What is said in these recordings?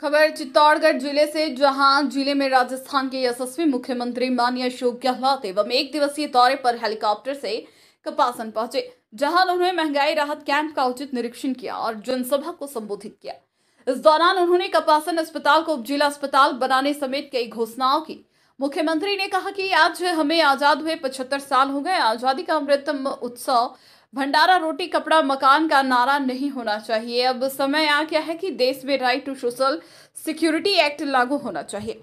खबर चित्तौड़गढ़ जिले से जहां जिले में राजस्थान के यशस्वी मुख्यमंत्री मान्य अशोक गहलोत एवं एक दिवसीय दौरे पर हेलीकॉप्टर से कपासन पहुंचे जहां उन्होंने महंगाई राहत कैंप का उचित निरीक्षण किया और जनसभा को संबोधित किया इस दौरान उन्होंने कपासन अस्पताल को उपजिला अस्पताल बनाने समेत कई घोषणाओं की मुख्यमंत्री ने कहा कि आज हमें आजाद हुए पचहत्तर साल हो गए आजादी का अमृत उत्सव भंडारा रोटी कपड़ा मकान का नारा नहीं होना चाहिए अब समय आ गया है कि देश में right to social security act लागू होना चाहिए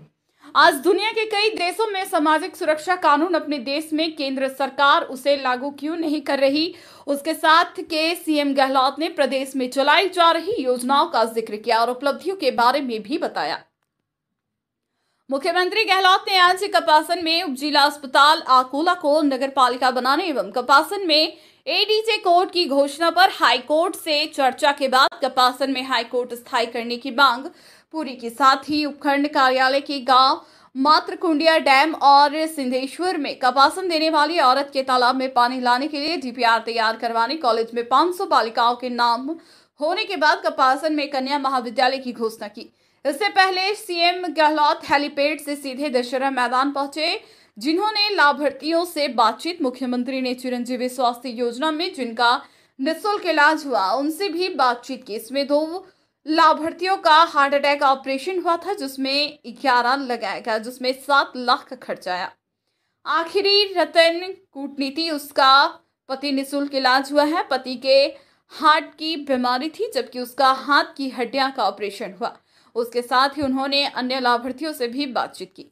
आज दुनिया के कई देशों में सामाजिक सुरक्षा कानून अपने देश में केंद्र सरकार उसे लागू क्यों नहीं कर रही उसके साथ के सीएम गहलोत ने प्रदेश में चलाई जा रही योजनाओं का जिक्र किया और उपलब्धियों के बारे में भी बताया मुख्यमंत्री गहलोत ने आज कपासन में उप जिला अस्पताल आकोला को नगर पालिका बनाने एवं कपासन में एडीजे कोर्ट की घोषणा पर हाईकोर्ट से चर्चा के बाद कपासन में हाईकोर्ट स्थायी करने की मांग पूरी के साथ ही उपखंड कार्यालय के गांव मातृकुंडिया डैम और सिंधेश्वर में कपासन देने वाली औरत के तालाब में पानी लाने के लिए डीपीआर तैयार करवाने कॉलेज में पांच बालिकाओं के नाम होने के बाद कपासन में कन्या महाविद्यालय की घोषणा की इससे पहले सीएम गहलोत हेलीपैड से सीधे दशहरा मैदान पहुंचे जिन्होंने लाभार्थियों से बातचीत मुख्यमंत्री ने चिरंजीवी स्वास्थ्य योजना में जिनका निःशुल्क इलाज हुआ उनसे भी बातचीत की इसमें दो लाभार्थियों का हार्ट अटैक ऑपरेशन हुआ था जिसमें ग्यारह लगाया गया जिसमें सात लाख का खर्च आया आखिरी रतन कूटनीति उसका पति निःशुल्क इलाज हुआ है पति के हार्ट की बीमारी थी जबकि उसका हाथ की हड्डियां का ऑपरेशन हुआ उसके साथ ही उन्होंने अन्य लाभार्थियों से भी बातचीत की